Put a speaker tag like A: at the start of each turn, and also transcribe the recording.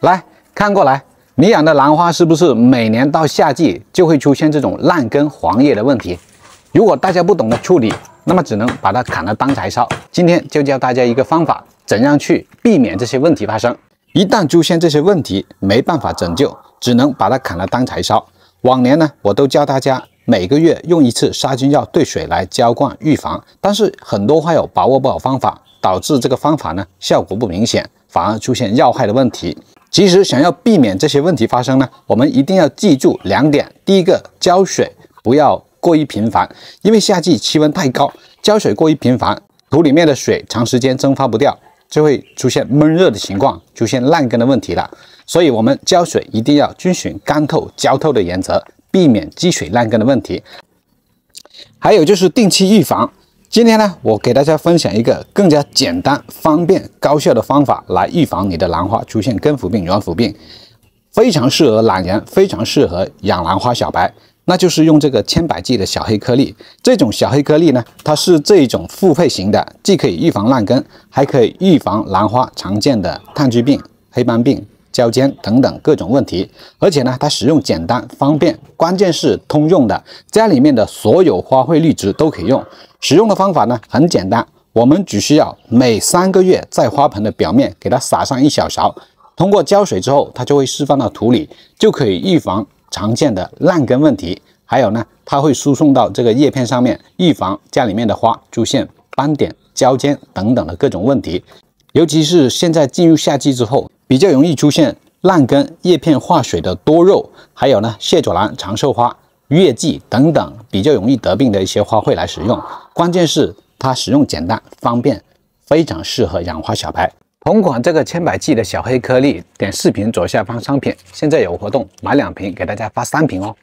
A: 来看过来，你养的兰花是不是每年到夏季就会出现这种烂根黄叶的问题？如果大家不懂得处理，那么只能把它砍了当柴烧。今天就教大家一个方法，怎样去避免这些问题发生。一旦出现这些问题，没办法拯救，只能把它砍了当柴烧。往年呢，我都教大家每个月用一次杀菌药兑水来浇灌预防，但是很多花友把握不好方法，导致这个方法呢效果不明显，反而出现要害的问题。其实想要避免这些问题发生呢，我们一定要记住两点。第一个，浇水不要过于频繁，因为夏季气温太高，浇水过于频繁，土里面的水长时间蒸发不掉，就会出现闷热的情况，出现烂根的问题了。所以，我们浇水一定要遵循干透浇透的原则，避免积水烂根的问题。还有就是定期预防。今天呢，我给大家分享一个更加简单、方便、高效的方法来预防你的兰花出现根腐病、软腐病，非常适合懒人，非常适合养兰花小白，那就是用这个千百剂的小黑颗粒。这种小黑颗粒呢，它是这种复配型的，既可以预防烂根，还可以预防兰花常见的炭疽病、黑斑病。焦尖等等各种问题，而且呢，它使用简单方便，关键是通用的，家里面的所有花卉绿植都可以用。使用的方法呢很简单，我们只需要每三个月在花盆的表面给它撒上一小勺，通过浇水之后，它就会释放到土里，就可以预防常见的烂根问题。还有呢，它会输送到这个叶片上面，预防家里面的花出现斑点、焦尖等等的各种问题。尤其是现在进入夏季之后。比较容易出现烂根、叶片化水的多肉，还有呢蟹爪兰、长寿花、月季等等，比较容易得病的一些花卉来使用。关键是它使用简单方便，非常适合养花小白。同款这个千百剂的小黑颗粒，点视频左下方商品，现在有活动，买两瓶给大家发三瓶哦。